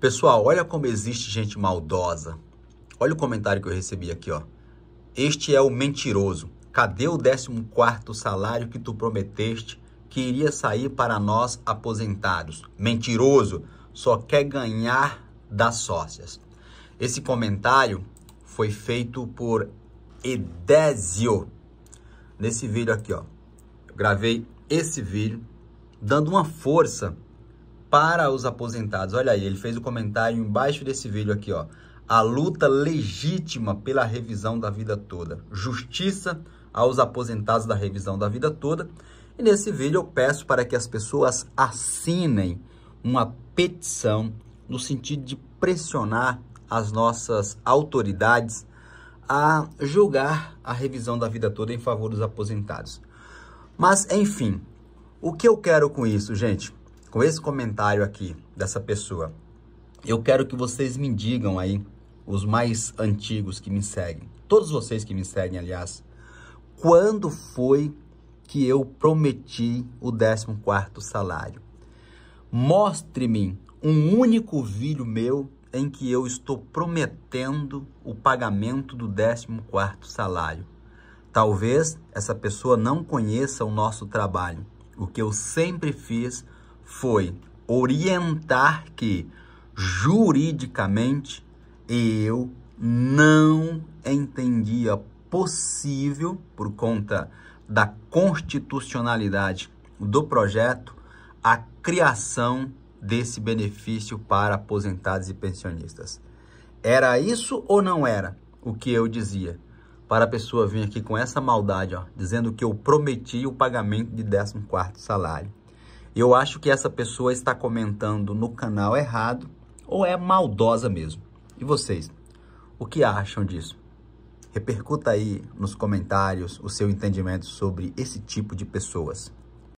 Pessoal, olha como existe gente maldosa. Olha o comentário que eu recebi aqui, ó. Este é o mentiroso. Cadê o 14 salário que tu prometeste que iria sair para nós aposentados? Mentiroso, só quer ganhar das sócias. Esse comentário foi feito por Edésio. Nesse vídeo aqui, ó. Eu gravei esse vídeo dando uma força para os aposentados. Olha aí, ele fez o comentário embaixo desse vídeo aqui, ó. A luta legítima pela revisão da vida toda. Justiça aos aposentados da revisão da vida toda. E nesse vídeo eu peço para que as pessoas assinem uma petição no sentido de pressionar as nossas autoridades a julgar a revisão da vida toda em favor dos aposentados. Mas, enfim, o que eu quero com isso, gente? com esse comentário aqui dessa pessoa, eu quero que vocês me digam aí, os mais antigos que me seguem, todos vocês que me seguem, aliás, quando foi que eu prometi o 14 salário? Mostre-me um único vídeo meu em que eu estou prometendo o pagamento do 14 salário. Talvez essa pessoa não conheça o nosso trabalho. O que eu sempre fiz foi orientar que juridicamente eu não entendia possível, por conta da constitucionalidade do projeto, a criação desse benefício para aposentados e pensionistas. Era isso ou não era o que eu dizia? Para a pessoa vir aqui com essa maldade, ó, dizendo que eu prometi o pagamento de 14 quarto salário. Eu acho que essa pessoa está comentando no canal errado ou é maldosa mesmo. E vocês, o que acham disso? Repercuta aí nos comentários o seu entendimento sobre esse tipo de pessoas.